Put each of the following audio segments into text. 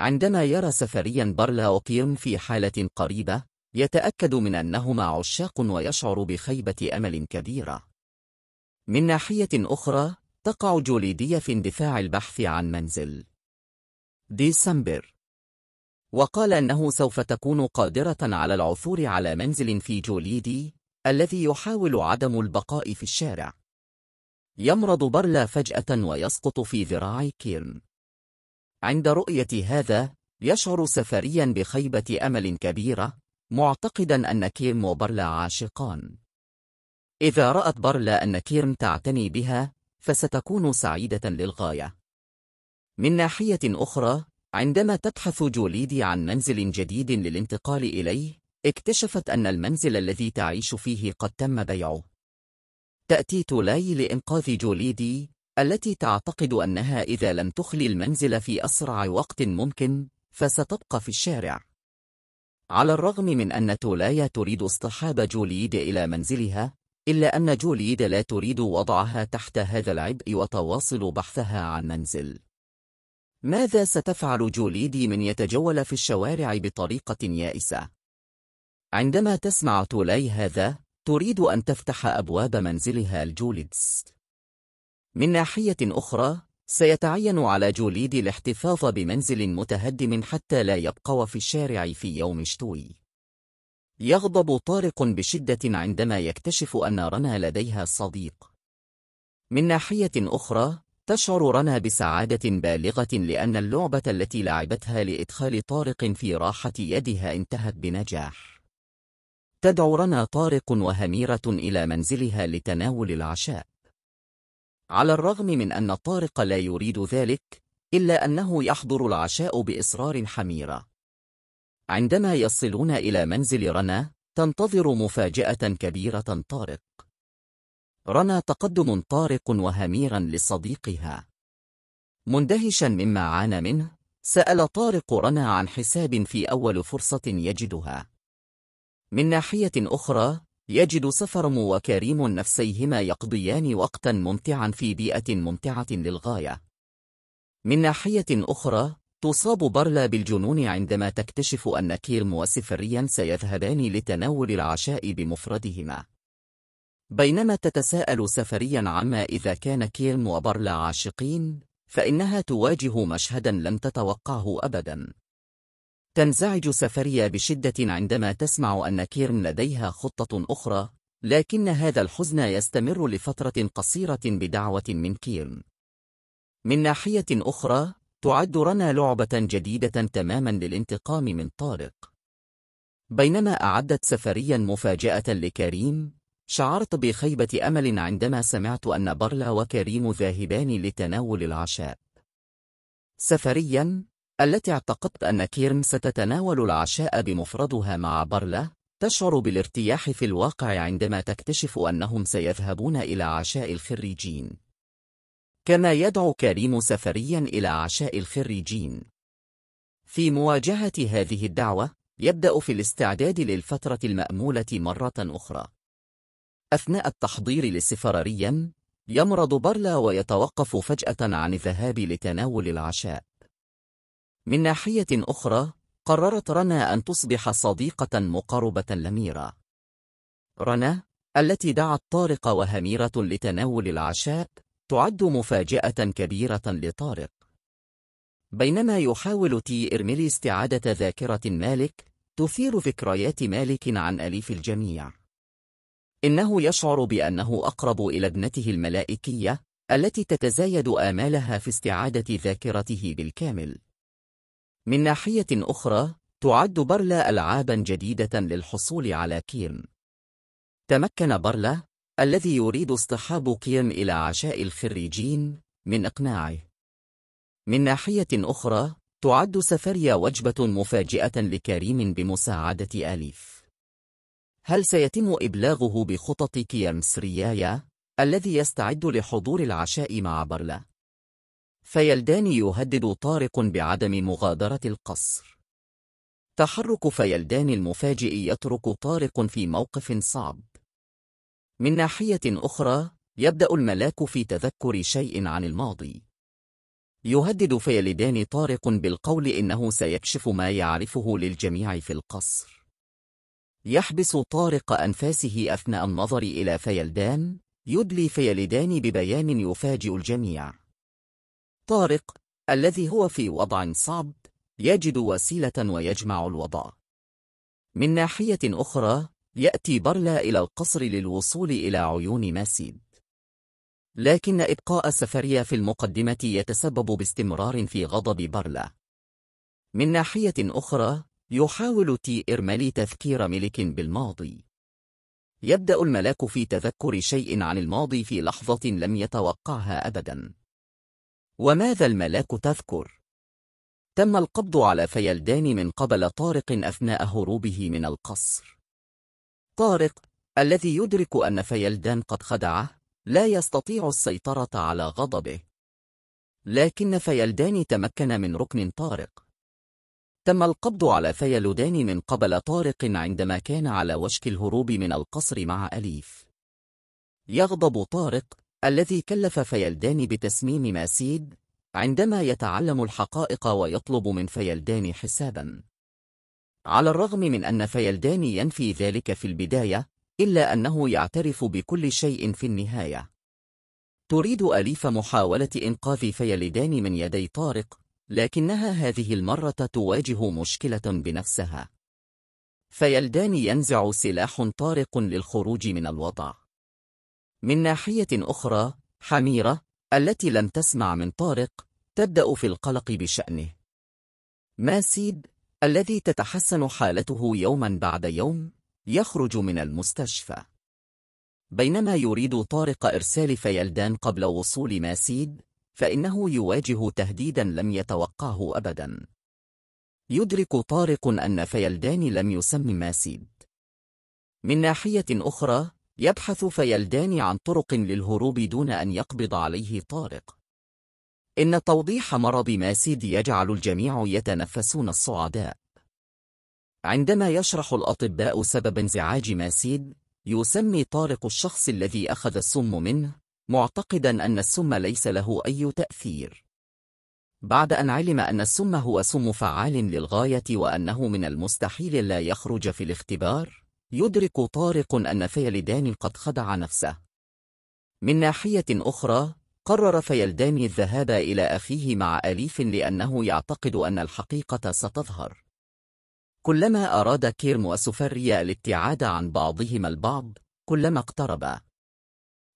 عندما يرى سفريا بارلا وقيرم في حالة قريبة يتأكد من أنهما عشاق ويشعر بخيبة أمل كبيرة من ناحية أخرى تقع جوليدية في اندفاع البحث عن منزل ديسمبر وقال أنه سوف تكون قادرة على العثور على منزل في جوليدي الذي يحاول عدم البقاء في الشارع يمرض برلا فجأة ويسقط في ذراع كيرم عند رؤية هذا، يشعر سفريا بخيبة أمل كبيرة، معتقدا أن كيرم وبرلا عاشقان. إذا رأت برلا أن كيرم تعتني بها، فستكون سعيدة للغاية. من ناحية أخرى، عندما تبحث جوليدي عن منزل جديد للانتقال إليه، اكتشفت أن المنزل الذي تعيش فيه قد تم بيعه. تأتي تولاي لإنقاذ جوليدي، التي تعتقد أنها إذا لم تخلي المنزل في أسرع وقت ممكن فستبقى في الشارع على الرغم من أن تولايا تريد اصطحاب جوليد إلى منزلها إلا أن جوليد لا تريد وضعها تحت هذا العبء وتواصل بحثها عن منزل ماذا ستفعل جوليد من يتجول في الشوارع بطريقة يائسة؟ عندما تسمع تولاي هذا، تريد أن تفتح أبواب منزلها الجوليدست. من ناحية أخرى سيتعين على جوليد الاحتفاظ بمنزل متهدم حتى لا يبقى في الشارع في يوم شتوي يغضب طارق بشدة عندما يكتشف أن رنا لديها صديق من ناحية أخرى تشعر رنا بسعادة بالغة لأن اللعبة التي لعبتها لإدخال طارق في راحة يدها انتهت بنجاح تدعو رنا طارق وهميرة إلى منزلها لتناول العشاء على الرغم من أن طارق لا يريد ذلك إلا أنه يحضر العشاء بإصرار حميرة عندما يصلون إلى منزل رنا تنتظر مفاجأة كبيرة طارق رنا تقدم طارق وهميرا لصديقها مندهشا مما عانى منه سأل طارق رنا عن حساب في أول فرصة يجدها من ناحية أخرى يجد سفرم وكريم نفسيهما يقضيان وقتا ممتعا في بيئة ممتعة للغاية من ناحية أخرى تصاب برلا بالجنون عندما تكتشف أن كيرم وسفريا سيذهبان لتناول العشاء بمفردهما بينما تتساءل سفريا عما إذا كان كيرم وبرلا عاشقين فإنها تواجه مشهدا لم تتوقعه أبدا تنزعج سفريا بشدة عندما تسمع أن كيرن لديها خطة أخرى لكن هذا الحزن يستمر لفترة قصيرة بدعوة من كيرن من ناحية أخرى تعد رنا لعبة جديدة تماما للانتقام من طارق بينما أعدت سفريا مفاجأة لكريم شعرت بخيبة أمل عندما سمعت أن برلا وكريم ذاهبان لتناول العشاء سفريا التي اعتقدت أن كيرن ستتناول العشاء بمفردها مع بارلا تشعر بالارتياح في الواقع عندما تكتشف أنهم سيذهبون إلى عشاء الخريجين كما يدعو كريم سفريا إلى عشاء الخريجين في مواجهة هذه الدعوة يبدأ في الاستعداد للفترة المأمولة مرة أخرى أثناء التحضير للسفراريا يمرض برلا ويتوقف فجأة عن الذهاب لتناول العشاء من ناحية أخرى، قررت رنا أن تصبح صديقة مقربة لميرة. رنا، التي دعت طارق وهميرة لتناول العشاء، تعد مفاجأة كبيرة لطارق. بينما يحاول تي إرميلي استعادة ذاكرة مالك، تثير ذكريات مالك عن أليف الجميع. إنه يشعر بأنه أقرب إلى ابنته الملائكية، التي تتزايد آمالها في استعادة ذاكرته بالكامل. من ناحية أخرى، تعد برلا ألعابًا جديدة للحصول على كيم. تمكن برلا، الذي يريد اصطحاب كيم إلى عشاء الخريجين، من إقناعه. من ناحية أخرى، تعد سفريا وجبة مفاجئة لكريم بمساعدة أليف. هل سيتم إبلاغه بخطط كيم سريايا الذي يستعد لحضور العشاء مع برلا؟ فيلدان يهدد طارق بعدم مغادرة القصر تحرك فيلدان المفاجئ يترك طارق في موقف صعب من ناحية أخرى يبدأ الملاك في تذكر شيء عن الماضي يهدد فيلدان طارق بالقول إنه سيكشف ما يعرفه للجميع في القصر يحبس طارق أنفاسه أثناء النظر إلى فيلدان يدلي فيلدان ببيان يفاجئ الجميع طارق الذي هو في وضع صعب يجد وسيلة ويجمع الوضع من ناحية أخرى يأتي برلا إلى القصر للوصول إلى عيون ماسيد لكن إبقاء سفريا في المقدمة يتسبب باستمرار في غضب برلا من ناحية أخرى يحاول تي إرمالي تذكير ملك بالماضي يبدأ الملاك في تذكر شيء عن الماضي في لحظة لم يتوقعها أبداً وماذا الملاك تذكر؟ تم القبض على فيلدان من قبل طارق أثناء هروبه من القصر طارق الذي يدرك أن فيلدان قد خدعه لا يستطيع السيطرة على غضبه لكن فيلدان تمكن من ركن طارق تم القبض على فيلدان من قبل طارق عندما كان على وشك الهروب من القصر مع أليف يغضب طارق الذي كلف فيلدان بتسميم ماسيد عندما يتعلم الحقائق ويطلب من فيلدان حسابا على الرغم من أن فيلدان ينفي ذلك في البداية إلا أنه يعترف بكل شيء في النهاية تريد أليف محاولة إنقاذ فيلدان من يدي طارق لكنها هذه المرة تواجه مشكلة بنفسها فيلدان ينزع سلاح طارق للخروج من الوضع من ناحية أخرى حميرة التي لم تسمع من طارق تبدأ في القلق بشأنه ماسيد الذي تتحسن حالته يوما بعد يوم يخرج من المستشفى بينما يريد طارق إرسال فيلدان قبل وصول ماسيد فإنه يواجه تهديدا لم يتوقعه أبدا يدرك طارق أن فيلدان لم يسم ماسيد من ناحية أخرى يبحث فيلدان عن طرق للهروب دون أن يقبض عليه طارق إن توضيح مرض ماسيد يجعل الجميع يتنفسون الصعداء عندما يشرح الأطباء سبب انزعاج ماسيد يسمي طارق الشخص الذي أخذ السم منه معتقدا أن السم ليس له أي تأثير بعد أن علم أن السم هو سم فعال للغاية وأنه من المستحيل لا يخرج في الاختبار يدرك طارق أن فيلدان قد خدع نفسه من ناحية أخرى قرر فيلدان الذهاب إلى أخيه مع أليف لأنه يعتقد أن الحقيقة ستظهر كلما أراد كيرم وسفريا الابتعاد عن بعضهما البعض كلما اقتربا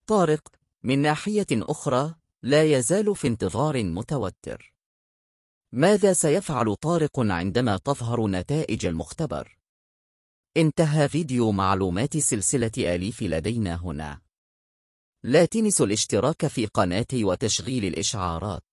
طارق من ناحية أخرى لا يزال في انتظار متوتر ماذا سيفعل طارق عندما تظهر نتائج المختبر؟ انتهى فيديو معلومات سلسلة آليف لدينا هنا. لا تنسوا الاشتراك في قناتي وتشغيل الإشعارات.